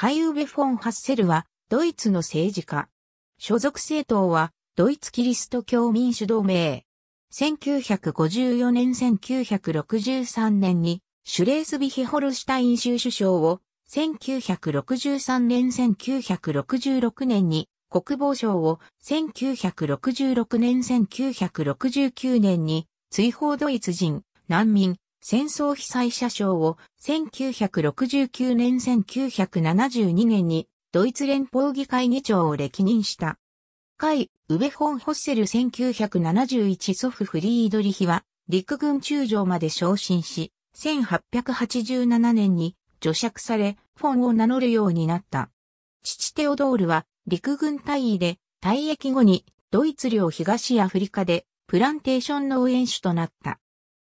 カイウベ・フォン・ハッセルは、ドイツの政治家。所属政党は、ドイツキリスト教民主同盟。1954年1963年に、シュレースビヒホルシュタイン州首相を、1963年1966年に、国防省を、1966年1969年に、追放ドイツ人、難民、戦争被災者賞を1969年1972年にドイツ連邦議会議長を歴任した。海、ウベホン・ホッセル1971祖父フリードリヒは陸軍中将まで昇進し、1887年に除釈され、フォンを名乗るようになった。父テオドールは陸軍大尉で退役後にドイツ領東アフリカでプランテーションの園援手となった。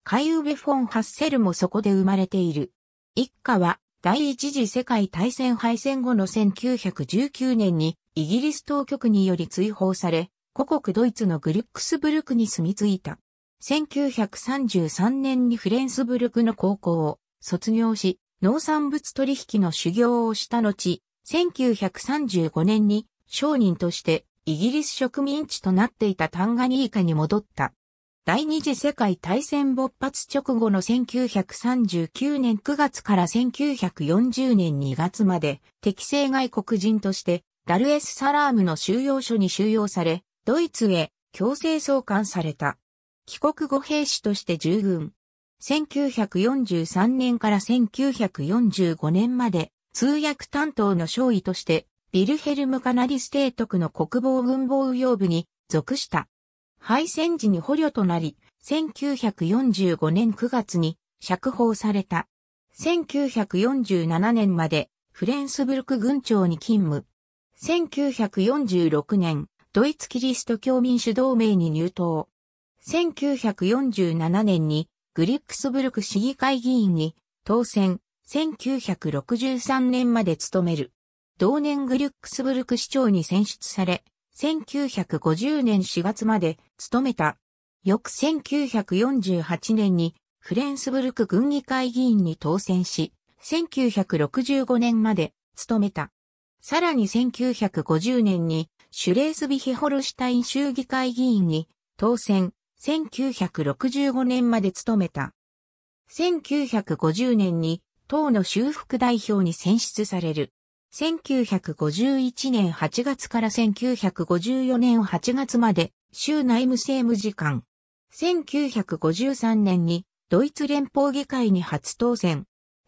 カイウベ・フォン・ハッセルもそこで生まれている。一家は第一次世界大戦敗戦後の1919年にイギリス当局により追放され、故国ドイツのグルックスブルクに住み着いた。1933年にフレンスブルクの高校を卒業し、農産物取引の修行をした後、1935年に商人としてイギリス植民地となっていたタンガニーカに戻った。第二次世界大戦勃発直後の1939年9月から1940年2月まで適正外国人としてダルエスサラームの収容所に収容され、ドイツへ強制送還された。帰国後兵士として従軍。1943年から1945年まで通訳担当の少尉としてビルヘルムカナリステートクの国防軍防用部に属した。敗戦時に捕虜となり、1945年9月に釈放された。1947年までフレンスブルク軍庁に勤務。1946年、ドイツキリスト教民主同盟に入党。1947年にグリックスブルク市議会議員に当選。1963年まで務める。同年グリュックスブルク市長に選出され、1950年4月まで務めた。翌1948年にフレンスブルク軍議会議員に当選し、1965年まで務めた。さらに1950年にシュレースビヒホルシュタイン州議会議員に当選、1965年まで務めた。1950年に党の修復代表に選出される。1951年8月から1954年8月まで州内務政務次官。1953年にドイツ連邦議会に初当選。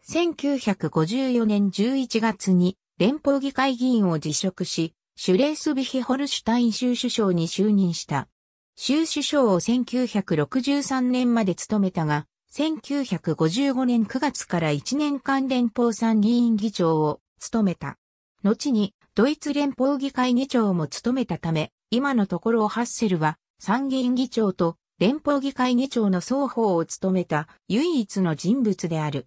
1954年11月に連邦議会議員を辞職し、シュレースビヒホルシュタイン州首相に就任した。州首相を1963年まで務めたが、1955年9月から1年間連邦参議院議長を務めた。後にドイツ連邦議会議長も務めたため、今のところハッセルは参議院議長と連邦議会議長の双方を務めた唯一の人物である。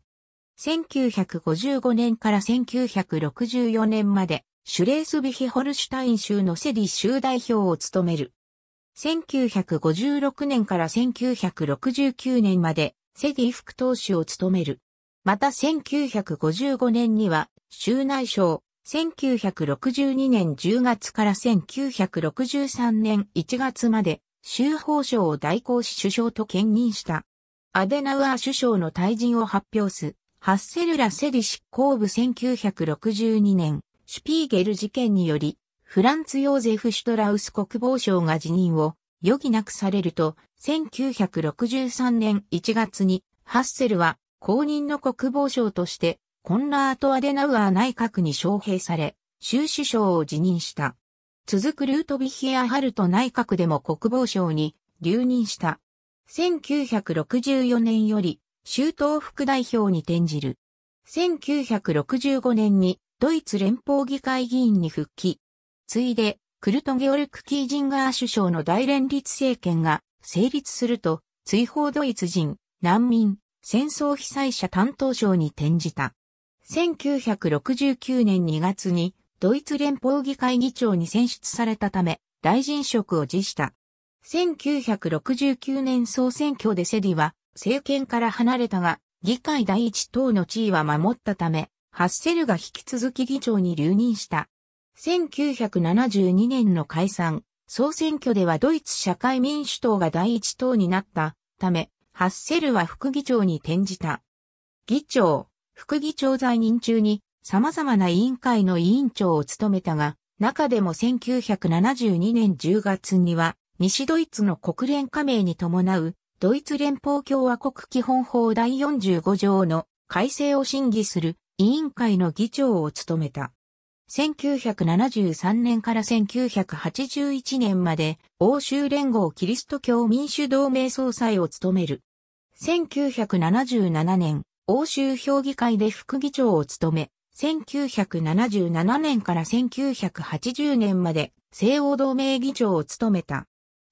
1955年から1964年までシュレースビヒホルシュタイン州のセディ州代表を務める。1956年から1969年までセディ副党首を務める。また1955年には州内省、1962年10月から1963年1月まで、州法省を代行し首相と兼任した。アデナウアー首相の退陣を発表す、ハッセルラ・セリ執行部1962年、シュピーゲル事件により、フランツ・ヨーゼフ・シュトラウス国防省が辞任を余儀なくされると、1963年1月に、ハッセルは公認の国防省としてコンラート・アデナウアー内閣に招聘され、州首相を辞任した。続くルートビヒア・ハルト内閣でも国防省に留任した。1964年より、州東副代表に転じる。1965年にドイツ連邦議会議員に復帰。ついで、クルト・ゲオルク・キージンガー首相の大連立政権が成立すると、追放ドイツ人、難民、戦争被災者担当省に転じた。1969年2月にドイツ連邦議会議長に選出されたため大臣職を辞した。1969年総選挙でセディは政権から離れたが議会第一党の地位は守ったためハッセルが引き続き議長に留任した。1972年の解散、総選挙ではドイツ社会民主党が第一党になったため、ハッセルは副議長に転じた。議長、副議長在任中に様々な委員会の委員長を務めたが、中でも1972年10月には、西ドイツの国連加盟に伴う、ドイツ連邦共和国基本法第45条の改正を審議する委員会の議長を務めた。1973年から1981年まで欧州連合キリスト教民主同盟総裁を務める。1977年、欧州評議会で副議長を務め、1977年から1980年まで西欧同盟議長を務めた。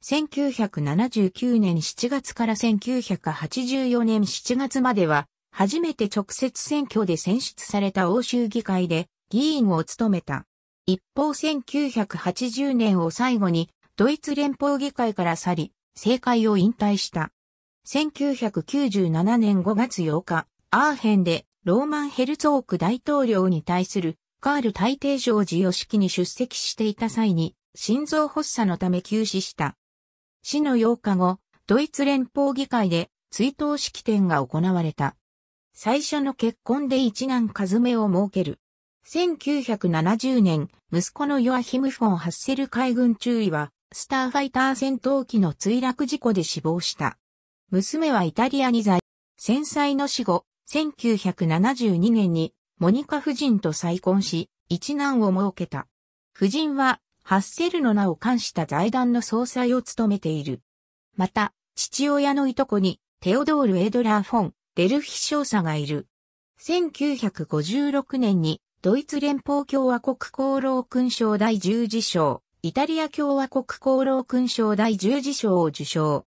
1979年7月から1984年7月までは、初めて直接選挙で選出された欧州議会で議員を務めた。一方1980年を最後にドイツ連邦議会から去り、政界を引退した。1997年5月8日、アーヘンでローマンヘルツォーク大統領に対するカール大帝上寺を式に出席していた際に心臓発作のため急死した。死の8日後、ドイツ連邦議会で追悼式典が行われた。最初の結婚で一男かずめを設ける。1970年、息子のヨアヒム・フォン・ハッセル海軍中尉は、スターファイター戦闘機の墜落事故で死亡した。娘はイタリアに在、戦災の死後、1972年にモニカ夫人と再婚し、一男を設けた。夫人は、ハッセルの名を冠した財団の総裁を務めている。また、父親のいとこに、テオドール・エドラー・フォン、デルフィ少佐がいる。1956年に、ドイツ連邦共和国功労勲章第十字章、イタリア共和国功労勲章第十字章を受章。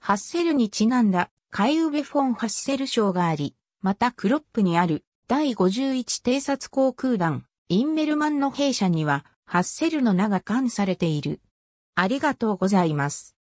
ハッセルにちなんだ、カイウベ・フォン・ハッセル賞があり、またクロップにある第51偵察航空団、インメルマンの弊社には、ハッセルの名が冠されている。ありがとうございます。